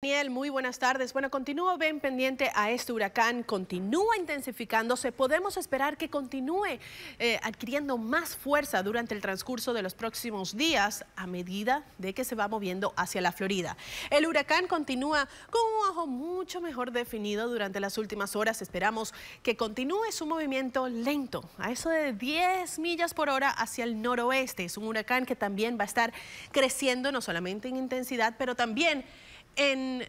Daniel, muy buenas tardes. Bueno, continúo bien pendiente a este huracán, continúa intensificándose. Podemos esperar que continúe eh, adquiriendo más fuerza durante el transcurso de los próximos días a medida de que se va moviendo hacia la Florida. El huracán continúa con un ojo mucho mejor definido durante las últimas horas. Esperamos que continúe su movimiento lento, a eso de 10 millas por hora hacia el noroeste. Es un huracán que también va a estar creciendo, no solamente en intensidad, pero también en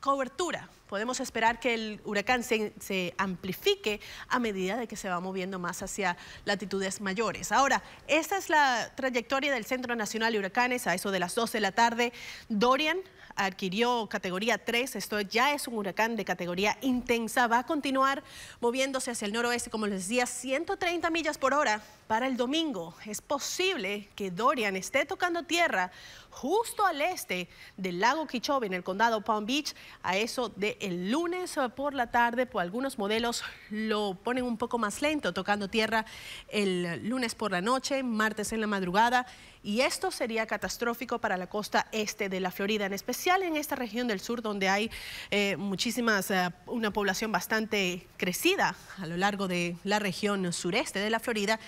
cobertura. Podemos esperar que el huracán se, amplifique a medida de que se va moviendo más hacia latitudes mayores. Ahora, esta es la trayectoria del Centro Nacional de Huracanes a eso de las 12 de la tarde. Dorian adquirió categoría 3, esto ya es un huracán de categoría intensa, va a continuar moviéndose hacia el noroeste, como les decía, 130 millas por hora para el domingo. Es posible que Dorian esté tocando tierra justo al este del lago Kichobe en el condado Palm Beach a eso de el lunes eh, por la tarde, por pues, algunos modelos lo ponen un poco más lento, tocando tierra el lunes por la noche, martes en la madrugada, y esto sería catastrófico para la costa este de la Florida, en especial en esta región del sur donde hay eh, muchísimas, eh, una población bastante crecida a lo largo de la región sureste de la Florida.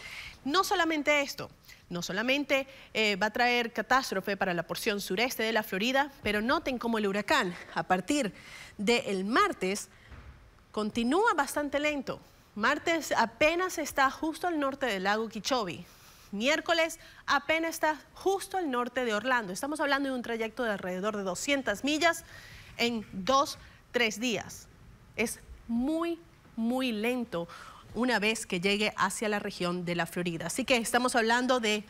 No solamente esto, no solamente eh, va a traer catástrofe para la porción sureste de la Florida, pero noten cómo el huracán a partir del martes continúa bastante lento. Martes apenas está justo al norte del lago Kichobi. Miércoles apenas está justo al norte de Orlando. Estamos hablando de un trayecto de alrededor de 200 millas en dos, tres días. Es muy, muy lento una vez que llegue hacia la región de la Florida. Así que estamos hablando de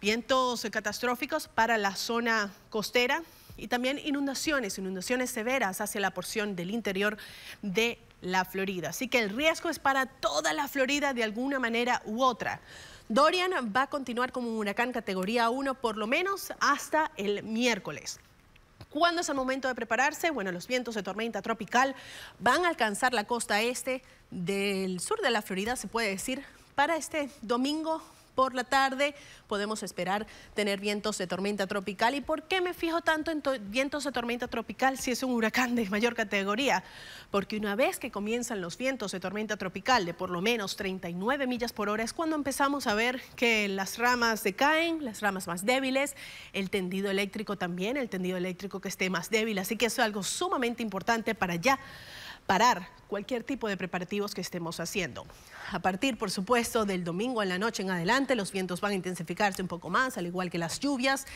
vientos catastróficos para la zona costera y también inundaciones, inundaciones severas hacia la porción del interior de la Florida. Así que el riesgo es para toda la Florida de alguna manera u otra. Dorian va a continuar como un huracán categoría 1 por lo menos hasta el miércoles. ¿Cuándo es el momento de prepararse? Bueno, los vientos de tormenta tropical van a alcanzar la costa este del sur de la Florida, se puede decir, para este domingo por la tarde. Podemos esperar tener vientos de tormenta tropical. ¿Y por qué me fijo tanto en vientos de tormenta tropical si es un huracán de mayor categoría? Porque una vez que comienzan los vientos de tormenta tropical de por lo menos 39 millas por hora es cuando empezamos a ver que las ramas se caen las ramas más débiles, el tendido eléctrico también, el tendido eléctrico que esté más débil. Así que eso es algo sumamente importante para ya parar cualquier tipo de preparativos que estemos haciendo. A partir, por supuesto, del domingo en la noche en adelante, los vientos van a intensificarse un poco más, al igual que las lluvias.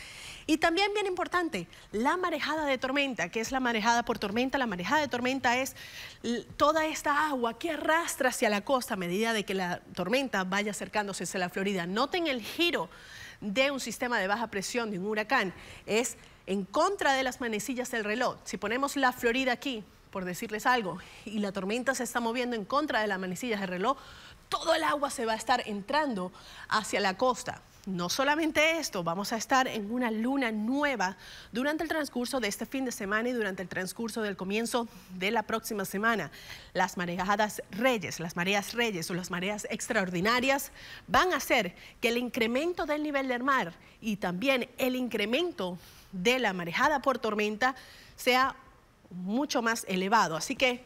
Y también, bien importante, la marejada de tormenta, que es la marejada por tormenta. La marejada de tormenta es toda esta agua que arrastra hacia la costa a medida de que la tormenta vaya acercándose hacia la Florida. Noten el giro de un sistema de baja presión, de un huracán. Es en contra de las manecillas del reloj. Si ponemos la Florida aquí, por decirles algo, y la tormenta se está moviendo en contra de las manecillas de reloj, todo el agua se va a estar entrando hacia la costa. No solamente esto, vamos a estar en una luna nueva durante el transcurso de este fin de semana y durante el transcurso del comienzo de la próxima semana. Las marejadas reyes, las mareas reyes o las mareas extraordinarias van a hacer que el incremento del nivel del mar y también el incremento de la marejada por tormenta sea mucho más elevado. Así que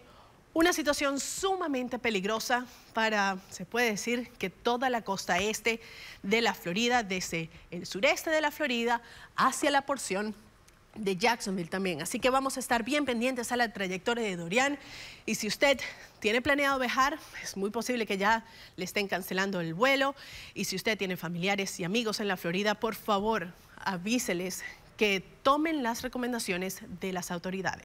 una situación sumamente peligrosa para, se puede decir, que toda la costa este de la Florida, desde el sureste de la Florida hacia la porción de Jacksonville también. Así que vamos a estar bien pendientes a la trayectoria de Dorian. Y si usted tiene planeado viajar, es muy posible que ya le estén cancelando el vuelo. Y si usted tiene familiares y amigos en la Florida, por favor, avíseles que tomen las recomendaciones de las autoridades.